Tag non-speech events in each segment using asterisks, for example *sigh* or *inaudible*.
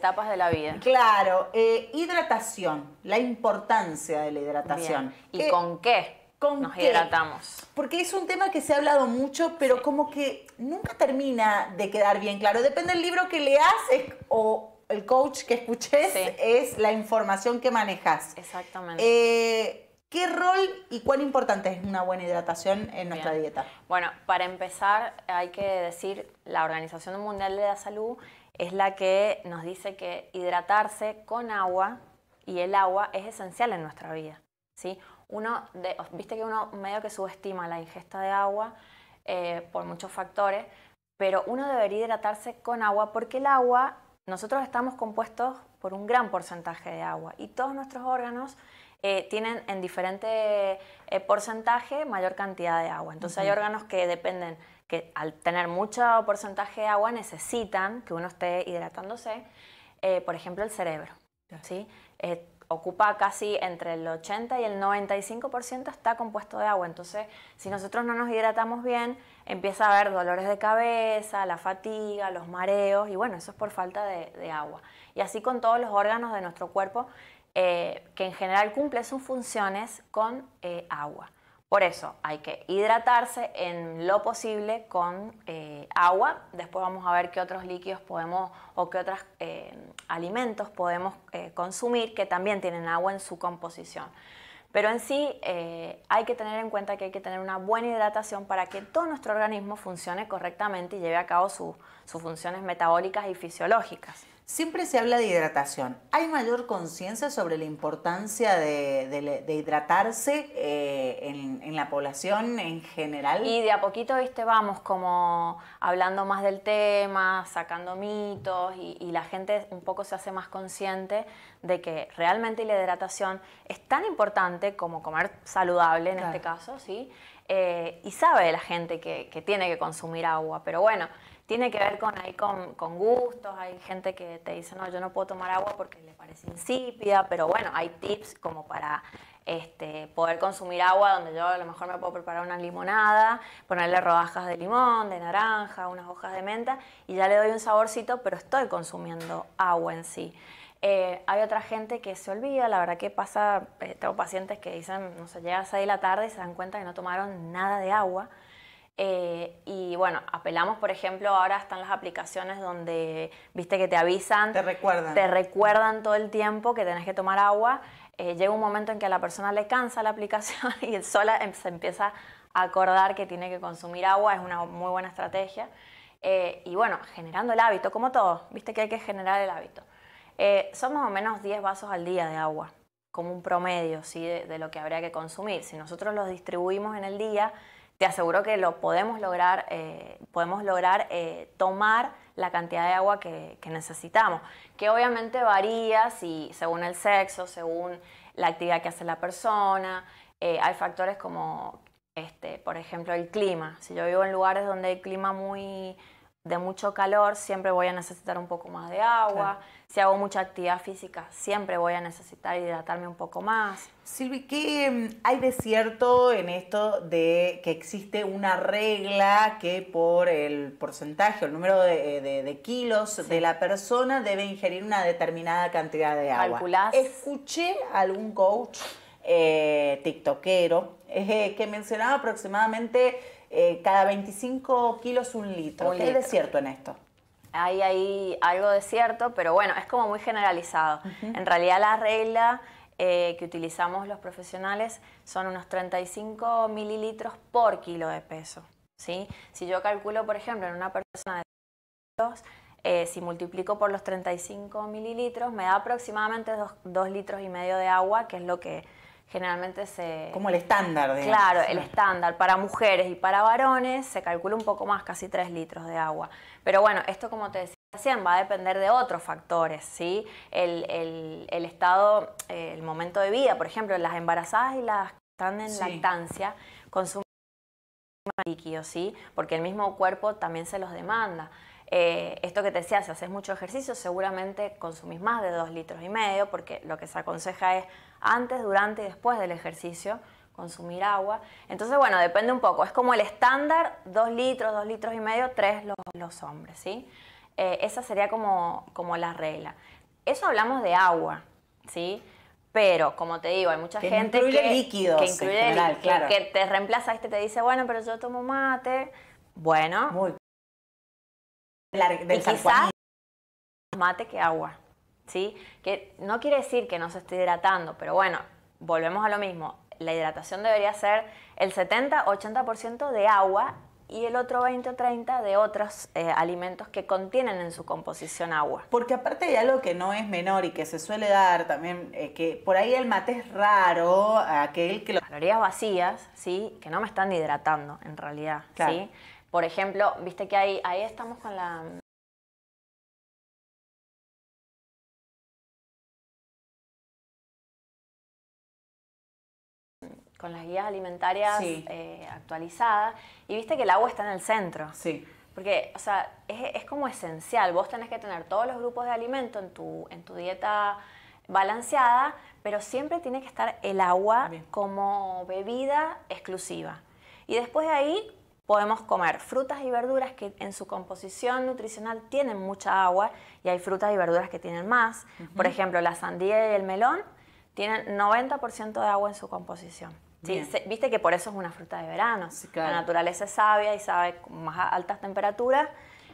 etapas de la vida. Claro, eh, hidratación, la importancia de la hidratación. ¿Y eh, con qué? ¿Con nos hidratamos. Porque es un tema que se ha hablado mucho, pero como que nunca termina de quedar bien claro. Depende del libro que leas o el coach que escuches, es la información que manejas. Exactamente. Eh, ¿Qué rol y cuán importante es una buena hidratación en nuestra dieta? Bueno, para empezar hay que decir, la Organización Mundial de la Salud es la que nos dice que hidratarse con agua y el agua es esencial en nuestra vida. ¿sí? Uno Viste que uno medio que subestima la ingesta de agua eh, por muchos factores, pero uno debería hidratarse con agua porque el agua, nosotros estamos compuestos por un gran porcentaje de agua y todos nuestros órganos eh, tienen en diferente eh, porcentaje mayor cantidad de agua. Entonces hay órganos que dependen que al tener mucho porcentaje de agua necesitan que uno esté hidratándose, eh, por ejemplo, el cerebro. ¿sí? Eh, ocupa casi entre el 80 y el 95% está compuesto de agua. Entonces, si nosotros no nos hidratamos bien, empieza a haber dolores de cabeza, la fatiga, los mareos, y bueno, eso es por falta de, agua. Y así con todos los órganos de nuestro cuerpo, eh, que en general cumple sus funciones con agua. Por eso hay que hidratarse en lo posible con eh, agua. Después vamos a ver qué otros líquidos podemos o qué otros eh, alimentos podemos eh, consumir que también tienen agua en su composición. Pero en sí hay que tener en cuenta que hay que tener una buena hidratación para que todo nuestro organismo funcione correctamente y lleve a cabo sus funciones metabólicas y fisiológicas. Siempre se habla de hidratación. ¿Hay mayor conciencia sobre la importancia de, hidratarse eh, en, la población en general? Y de a poquito, vamos como hablando más del tema, sacando mitos y, la gente un poco se hace más consciente de que realmente la hidratación es tan importante como comer saludable en este caso, ¿sí? Eh, y sabe la gente que tiene que consumir agua, pero bueno, tiene que ver con, ahí, con, gustos, hay gente que te dice, no, yo no puedo tomar agua porque le parece insípida, pero bueno, hay tips como para este, poder consumir agua donde yo a lo mejor me puedo preparar una limonada, ponerle rodajas de limón, de naranja, unas hojas de menta y ya le doy un saborcito, pero estoy consumiendo agua en sí. Eh, hay otra gente que se olvida, la verdad que pasa, eh, tengo pacientes que dicen, no sé, llega a 6 de la tarde y se dan cuenta que no tomaron nada de agua. Eh, bueno, apelamos, por ejemplo, ahora están las aplicaciones donde, viste, que te avisan. Te recuerdan. todo el tiempo que tenés que tomar agua. Eh, llega un momento en que a la persona le cansa la aplicación *laughs* y sola em, se empieza a acordar que tiene que consumir agua. Es una muy buena estrategia. Eh, y bueno, generando el hábito, como todo, viste que hay que generar el hábito. Eh, son más o menos 10 vasos al día de agua, como un promedio ¿sí? de lo que habría que consumir. Si nosotros los distribuimos en el día, te aseguro que lo podemos lograr, eh, podemos lograr eh, tomar la cantidad de agua que, necesitamos, que obviamente varía según el sexo, según la actividad que hace la persona. Eh, hay factores como, este, por ejemplo, el clima. Si yo vivo en lugares donde hay clima muy de mucho calor, siempre voy a necesitar un poco más de agua. Si hago mucha actividad física, siempre voy a necesitar hidratarme un poco más. Silvi, ¿qué mm, hay de cierto en esto de que existe una regla que por el porcentaje, o el número de, eh, kilos de la persona debe ingerir una determinada cantidad de agua? ¿Calculás? Escuché a algún coach eh, tiktokero eh, que mencionaba aproximadamente eh, cada 25 kilos un litro. ¿Qué de cierto en esto? Hay algo de cierto, pero bueno, es como muy generalizado. En realidad la regla eh, que utilizamos los profesionales son unos 35 mililitros por kilo de peso. ¿sí? Si yo calculo, por ejemplo, en una persona de kilos, eh, si multiplico por los 35 mililitros, me da aproximadamente 2 litros y medio de agua, que es lo que generalmente se... Como el estándar, Claro, el estándar. Para mujeres y para varones se calcula un poco más, casi 3 litros de agua. Pero bueno, esto como te decía recién, va a depender de otros factores, ¿sí? El, estado, eh, el momento de vida, por ejemplo, las embarazadas y las que están en lactancia consumen líquidos ¿sí? Porque el mismo cuerpo también se los demanda. Eh, esto que te decía, si haces mucho ejercicio, seguramente consumís más de 2 litros y medio, porque lo que se aconseja es antes, durante y después del ejercicio, consumir agua. Entonces, bueno, depende un poco. Es como el estándar, dos litros, dos litros y medio, tres los, hombres, ¿sí? Eh, esa sería como, como la regla. Eso hablamos de agua, ¿sí? Pero, como te digo, hay mucha que gente incluye que, líquidos, que incluye líquidos, claro. que te reemplaza, este te dice, bueno, pero yo tomo mate. Bueno. Muy. quizás mate que agua. Que no quiere decir que no se esté hidratando, pero bueno, volvemos a lo mismo. La hidratación debería ser el 70-80% de agua y el otro 20 o 30 de otros eh, alimentos que contienen en su composición agua. Porque aparte de algo que no es menor y que se suele dar también, eh, que por ahí el mate es raro, aquel que... Lo... Calorías vacías, ¿sí? Que no me están hidratando en realidad, ¿sí? Por ejemplo, viste que ahí, ahí estamos con la con las guías alimentarias eh, actualizadas y viste que el agua está en el centro. Sí. Porque, o sea, es, como esencial. Vos tenés que tener todos los grupos de alimento en tu, dieta balanceada, pero siempre tiene que estar el agua como bebida exclusiva. Y después de ahí podemos comer frutas y verduras que en su composición nutricional tienen mucha agua y hay frutas y verduras que tienen más. Por ejemplo, la sandía y el melón tienen 90% de agua en su composición. Sí, viste que por eso es una fruta de verano. La naturaleza es sabia y sabe con más altas temperaturas,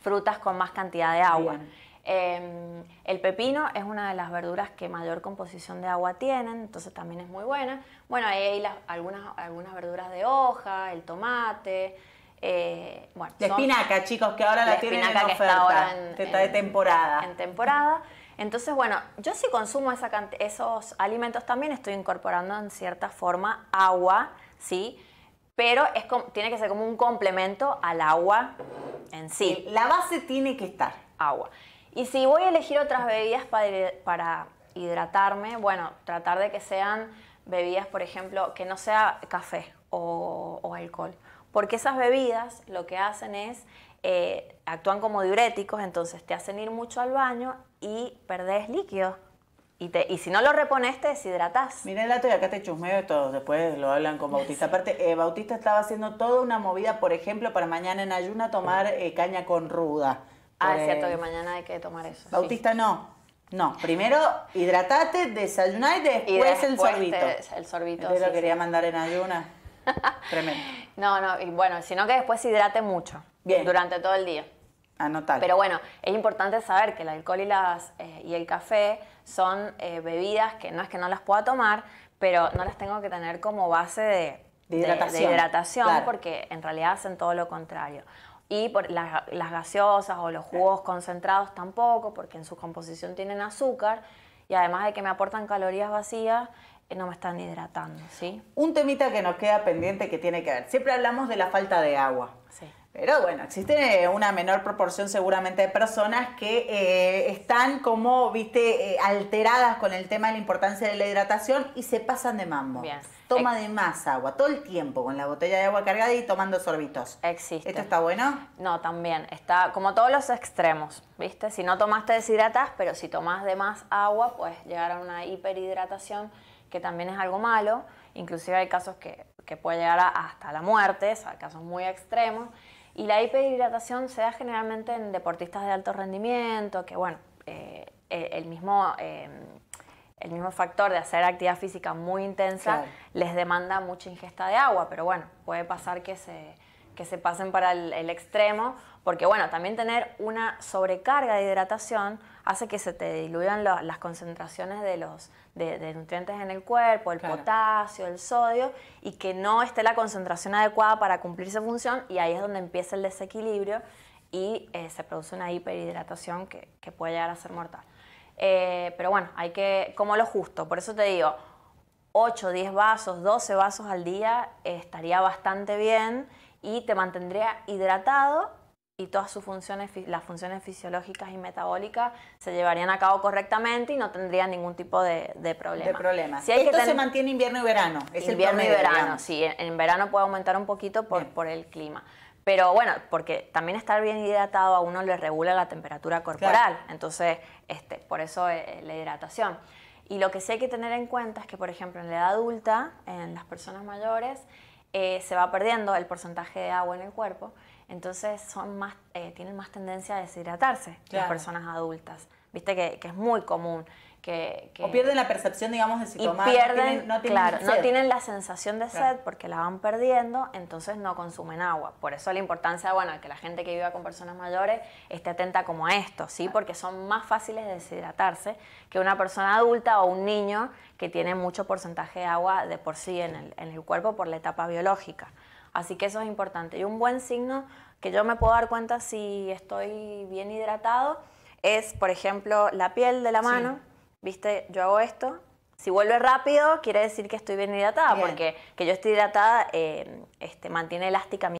frutas con más cantidad de agua. Em, el pepino es una de las verduras que mayor composición de agua tienen, entonces también es muy buena. Bueno, ahí hay algunas, verduras de hoja, el tomate. Eh, bueno, la espinaca, chicos, que ahora la, tienen en oferta. está de En temporada. Entonces, bueno, yo si consumo esos alimentos también estoy incorporando en cierta forma agua, ¿sí? Pero tiene que ser como un complemento al agua en sí. La base tiene que estar. Agua. Y si voy a elegir otras bebidas para, hidratarme, bueno, tratar de que sean bebidas, por ejemplo, que no sea café o alcohol. Porque esas bebidas lo que hacen es eh, actúan como diuréticos, entonces te hacen ir mucho al baño y perdés líquidos. Y, te, y si no lo repones, te deshidratas. Mira el dato y acá te chusmeo todo. Después lo hablan con Bautista. Aparte, eh, Bautista estaba haciendo toda una movida, por ejemplo, para mañana en ayuna tomar eh, caña con ruda. Ah, es pues, cierto que mañana hay que tomar eso. Bautista no. No, primero hidratate, desayuná y después, el sorbito. Yo lo quería mandar en ayuna. *laughs* Tremendo. No, no, y bueno, sino que después hidrate mucho. Durante todo el día. Ah, Anotar. Pero bueno, es importante saber que el alcohol y, las, eh, y el café son eh, bebidas que no es que no las pueda tomar, pero no las tengo que tener como base de, hidratación, porque en realidad hacen todo lo contrario. Y las, gaseosas o los jugos concentrados tampoco, porque en su composición tienen azúcar y además de que me aportan calorías vacías, eh, no me están hidratando, ¿sí? Un temita que nos queda pendiente que tiene que ver. Siempre hablamos de la falta de agua. Sí. Pero bueno, existe una menor proporción seguramente de personas que eh, están como, viste, eh, alteradas con el tema de la importancia de la hidratación y se pasan de mambo. Toma de más agua, todo el tiempo con la botella de agua cargada y tomando sorbitos. Existe. ¿Esto está bueno? No, también. Está como todos los extremos, viste. Si no tomaste deshidratas, pero si tomas de más agua, pues llegar a una hiperhidratación que también es algo malo. Inclusive hay casos que, que puede llegar hasta la muerte, o sea, casos muy extremos. Y la hiperhidratación se da generalmente en deportistas de alto rendimiento, que bueno, eh, eh, el, mismo, eh, el mismo factor de hacer actividad física muy intensa les demanda mucha ingesta de agua, pero bueno, puede pasar que se que se pasen para el, extremo, porque bueno, también tener una sobrecarga de hidratación hace que se te diluyan las concentraciones de los nutrientes en el cuerpo, el potasio, el sodio, y que no esté la concentración adecuada para cumplir su función, y ahí es donde empieza el desequilibrio y eh, se produce una hiperhidratación que, puede llegar a ser mortal. Eh, pero bueno, hay que, como lo justo, por eso te digo, 8, 10 vasos, 12 vasos al día eh, estaría bastante bien y te mantendría hidratado y todas sus funciones, las funciones fisiológicas y metabólicas se llevarían a cabo correctamente y no tendría ningún tipo de, problema. De Si hay Esto que se mantiene invierno y verano. Es invierno y verano, sí. En, verano puede aumentar un poquito por, el clima. Pero bueno, porque también estar bien hidratado a uno le regula la temperatura corporal. Entonces, este, por eso eh, eh, la hidratación. Y lo que sí hay que tener en cuenta es que, por ejemplo, en la edad adulta, en las personas mayores, eh, se va perdiendo el porcentaje de agua en el cuerpo, entonces son más, eh, tienen más tendencia a deshidratarse las personas adultas viste que, es muy común. Que, o pierden la percepción, digamos, de si pierden, no tienen, la sensación de sed porque la van perdiendo, entonces no consumen agua. Por eso la importancia, bueno, que la gente que viva con personas mayores esté atenta como a esto, ¿sí? Porque son más fáciles de deshidratarse que una persona adulta o un niño que tiene mucho porcentaje de agua de por sí en el, en el cuerpo por la etapa biológica. Así que eso es importante. Y un buen signo que yo me puedo dar cuenta si estoy bien hidratado es, por ejemplo, la piel de la mano. ¿Viste? Yo hago esto. Si vuelve rápido, quiere decir que estoy bien hidratada, porque que yo estoy hidratada eh, este, mantiene elástica mi